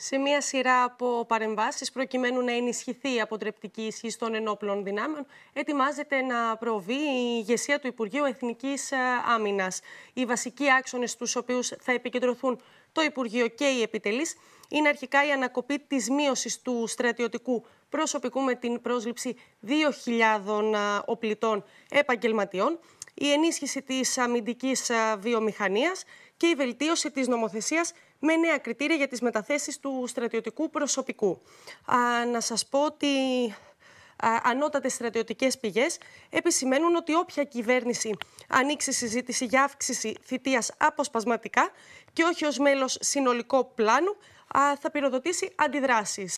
σε μία σειρά από παρεμβάσεις, προκειμένου να ενισχυθεί η αποτρεπτική ισχύ των ενόπλων δυνάμεων, ετοιμάζεται να προβεί η ηγεσία του Υπουργείου Εθνικής ε, Άμυνας. Οι βασικοί άξονες, στους οποίους θα επικεντρωθούν το Υπουργείο και οι επιτελείς, είναι αρχικά η ανακοπή της μείωσης του στρατιωτικού προσωπικού με την πρόσληψη 2.000 ε, οπλητών επαγγελματιών η ενίσχυση της αμυντικής ε, βιομηχανίας και η βελτίωση της νομοθεσίας με νέα κριτήρια για τις μεταθέσεις του στρατιωτικού προσωπικού. Α, να σας πω ότι ε, ανώτατες στρατιωτικές πηγές επισημαίνουν ότι όποια κυβέρνηση ανοίξει συζήτηση για αύξηση θητείας αποσπασματικά και όχι ως μέλος συνολικό πλάνου θα πυροδοτήσει αντιδράσεις.